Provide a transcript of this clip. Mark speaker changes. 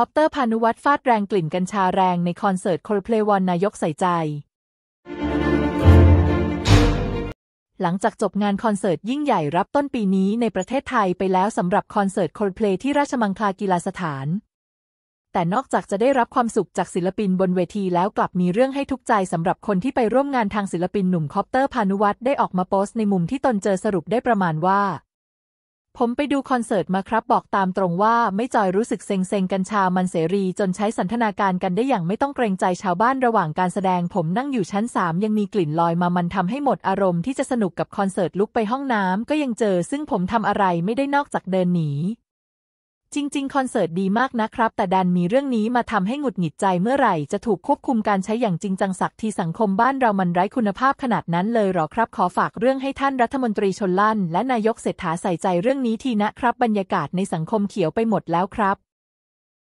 Speaker 1: คอปเตอร์พานุวัตรฟาดแรงกลิ่นกัญชาแรงในคอนเสิร์ตโคลเพลวอนนายกใส่ใจ หลังจากจบงานคอนเสิร์ตยิ่งใหญ่รับต้นปีนี้ในประเทศไทยไปแล้วสำหรับคอนเสิร์ตโคลเพลที่ราชมังคลากีฬาสถาน แต่นอกจากจะได้รับความสุขจากศิลปินบนเวที แล้วกลับมีเรื่องให้ทุกใจสำหรับคนที่ไปร่วมงานทางศิลปินหนุ่มคอปเตอร์พานุวัตรได้ออกมาโพสต์ในมุมที่ตนเจอสรุปได้ประมาณว่าผมไปดูคอนเสิร์ตมาครับบอกตามตรงว่าไม่จอยรู้สึกเซ็งเซงกัญชามันเสรีจนใช้สันทนาการกันได้อย่างไม่ต้องเกรงใจชาวบ้านระหว่างการแสดงผมนั่งอยู่ชั้นสามยังมีกลิ่นลอยมามันทำให้หมดอารมณ์ที่จะสนุกกับคอนเสิร์ตลุกไปห้องน้ำก็ยังเจอซึ่งผมทำอะไรไม่ได้นอกจากเดินหนีจริงๆ คอนเสิร์ตดีมากนะครับ แต่ดันมีเรื่องนี้มาทำให้หงุดหงิดใจเมื่อไหร่จะถูกควบคุมการใช้อย่างจริงจังสักทีสังคมบ้านเรามันไร้คุณภาพขนาดนั้นเลยหรอครับขอฝากเรื่องให้ท่านรัฐมนตรีชนลั่นและนายกเศรษฐาใส่ใจเรื่องนี้ทีนะครับ บรรยากาศในสังคมเขียวไปหมดแล้วครับ